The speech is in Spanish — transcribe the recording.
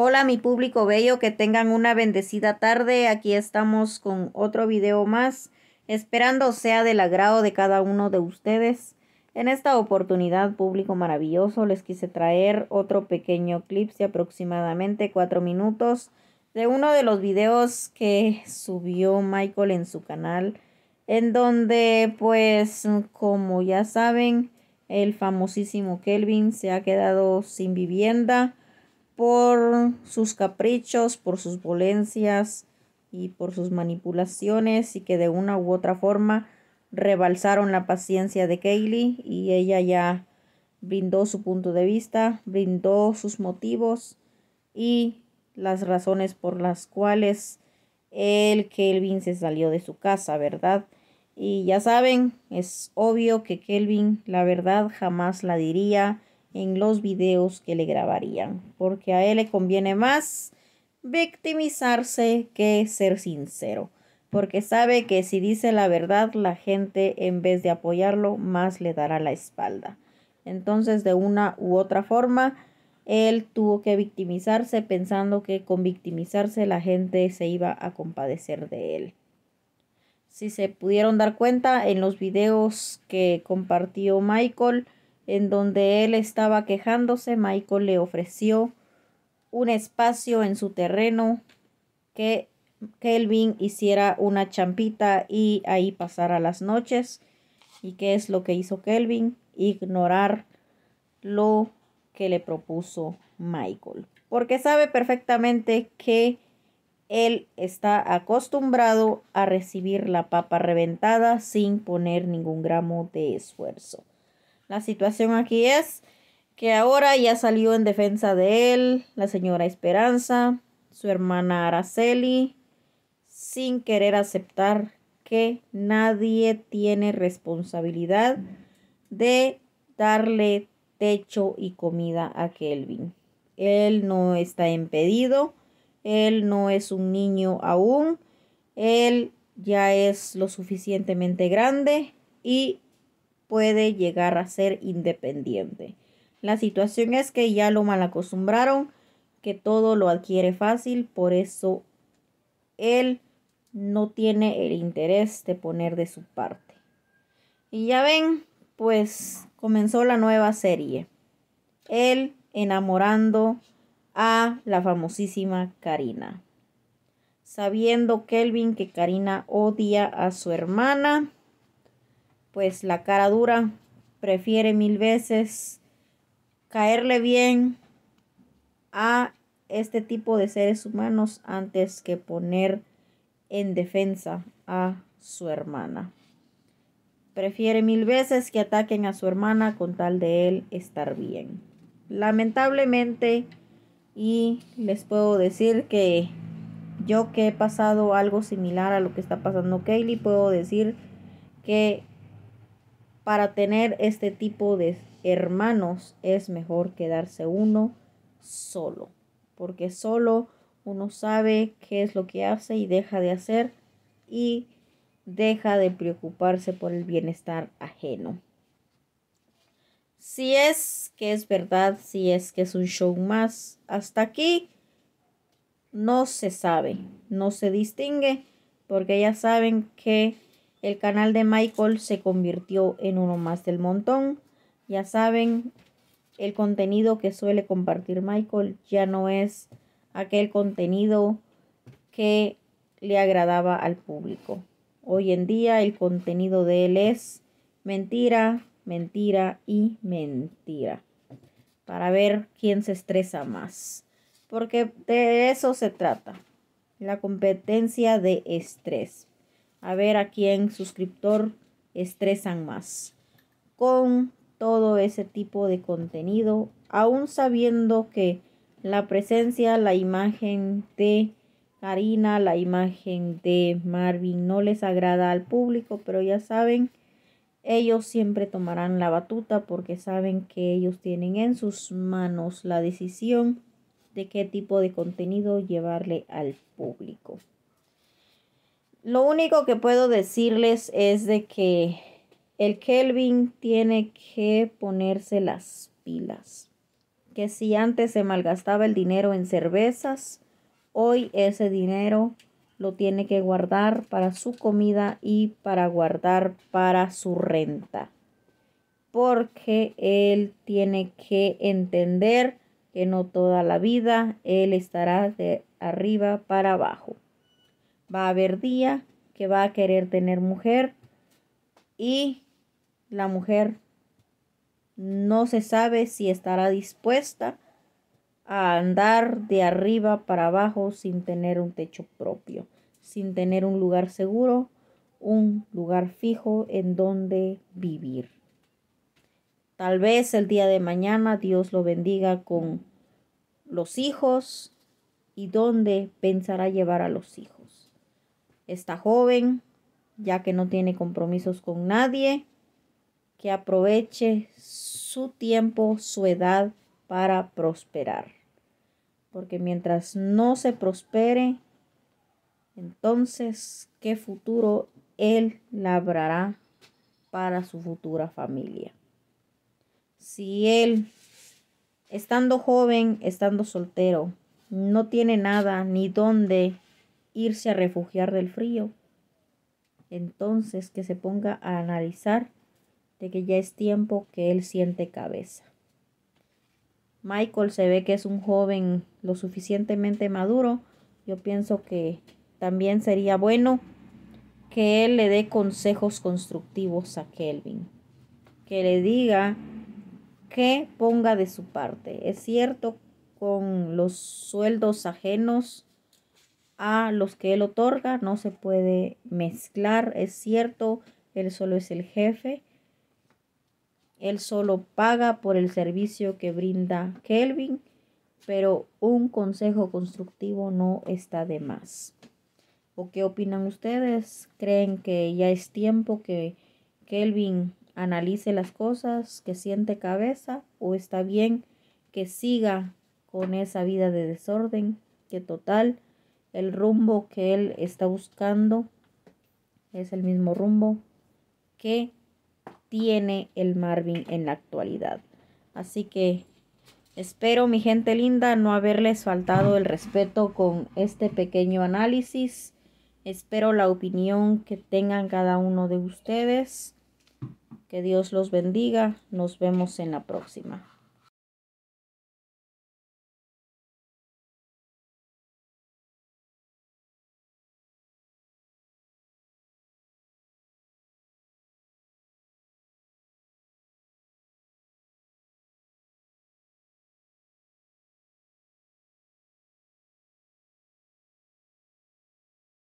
Hola mi público bello, que tengan una bendecida tarde. Aquí estamos con otro video más, esperando sea del agrado de cada uno de ustedes. En esta oportunidad, público maravilloso, les quise traer otro pequeño clip de aproximadamente 4 minutos de uno de los videos que subió Michael en su canal, en donde pues como ya saben, el famosísimo Kelvin se ha quedado sin vivienda por sus caprichos, por sus volencias y por sus manipulaciones y que de una u otra forma rebalsaron la paciencia de Kaylee y ella ya brindó su punto de vista, brindó sus motivos y las razones por las cuales el Kelvin se salió de su casa, ¿verdad? Y ya saben, es obvio que Kelvin la verdad jamás la diría, en los videos que le grabarían, porque a él le conviene más victimizarse que ser sincero, porque sabe que si dice la verdad la gente en vez de apoyarlo más le dará la espalda. Entonces de una u otra forma, él tuvo que victimizarse pensando que con victimizarse la gente se iba a compadecer de él. Si se pudieron dar cuenta en los videos que compartió Michael, en donde él estaba quejándose, Michael le ofreció un espacio en su terreno que Kelvin hiciera una champita y ahí pasara las noches. ¿Y qué es lo que hizo Kelvin? Ignorar lo que le propuso Michael. Porque sabe perfectamente que él está acostumbrado a recibir la papa reventada sin poner ningún gramo de esfuerzo. La situación aquí es que ahora ya salió en defensa de él la señora Esperanza, su hermana Araceli, sin querer aceptar que nadie tiene responsabilidad de darle techo y comida a Kelvin. Él no está impedido, él no es un niño aún, él ya es lo suficientemente grande y puede llegar a ser independiente. La situación es que ya lo malacostumbraron, que todo lo adquiere fácil, por eso él no tiene el interés de poner de su parte. Y ya ven, pues comenzó la nueva serie. Él enamorando a la famosísima Karina. Sabiendo Kelvin que Karina odia a su hermana, pues la cara dura prefiere mil veces caerle bien a este tipo de seres humanos antes que poner en defensa a su hermana. Prefiere mil veces que ataquen a su hermana con tal de él estar bien. Lamentablemente, y les puedo decir que yo que he pasado algo similar a lo que está pasando Kaylee, puedo decir que para tener este tipo de hermanos es mejor quedarse uno solo, porque solo uno sabe qué es lo que hace y deja de hacer y deja de preocuparse por el bienestar ajeno. Si es que es verdad, si es que es un show más, hasta aquí no se sabe, no se distingue, porque ya saben que el canal de Michael se convirtió en uno más del montón. Ya saben, el contenido que suele compartir Michael ya no es aquel contenido que le agradaba al público. Hoy en día el contenido de él es mentira, mentira y mentira. Para ver quién se estresa más. Porque de eso se trata. La competencia de estrés a ver a quién suscriptor estresan más. Con todo ese tipo de contenido, aún sabiendo que la presencia, la imagen de Karina, la imagen de Marvin no les agrada al público, pero ya saben, ellos siempre tomarán la batuta porque saben que ellos tienen en sus manos la decisión de qué tipo de contenido llevarle al público. Lo único que puedo decirles es de que el Kelvin tiene que ponerse las pilas. Que si antes se malgastaba el dinero en cervezas, hoy ese dinero lo tiene que guardar para su comida y para guardar para su renta. Porque él tiene que entender que no toda la vida él estará de arriba para abajo va a haber día que va a querer tener mujer y la mujer no se sabe si estará dispuesta a andar de arriba para abajo sin tener un techo propio, sin tener un lugar seguro, un lugar fijo en donde vivir. Tal vez el día de mañana Dios lo bendiga con los hijos y dónde pensará llevar a los hijos está joven, ya que no tiene compromisos con nadie, que aproveche su tiempo, su edad para prosperar. Porque mientras no se prospere, entonces, ¿qué futuro él labrará para su futura familia? Si él, estando joven, estando soltero, no tiene nada ni dónde irse a refugiar del frío. Entonces que se ponga a analizar de que ya es tiempo que él siente cabeza. Michael se ve que es un joven lo suficientemente maduro. Yo pienso que también sería bueno que él le dé consejos constructivos a Kelvin. Que le diga que ponga de su parte. Es cierto, con los sueldos ajenos a los que él otorga, no se puede mezclar, es cierto, él solo es el jefe, él solo paga por el servicio que brinda Kelvin, pero un consejo constructivo no está de más. ¿O qué opinan ustedes? ¿Creen que ya es tiempo que Kelvin analice las cosas, que siente cabeza o está bien que siga con esa vida de desorden que total el rumbo que él está buscando es el mismo rumbo que tiene el Marvin en la actualidad. Así que espero, mi gente linda, no haberles faltado el respeto con este pequeño análisis. Espero la opinión que tengan cada uno de ustedes. Que Dios los bendiga. Nos vemos en la próxima.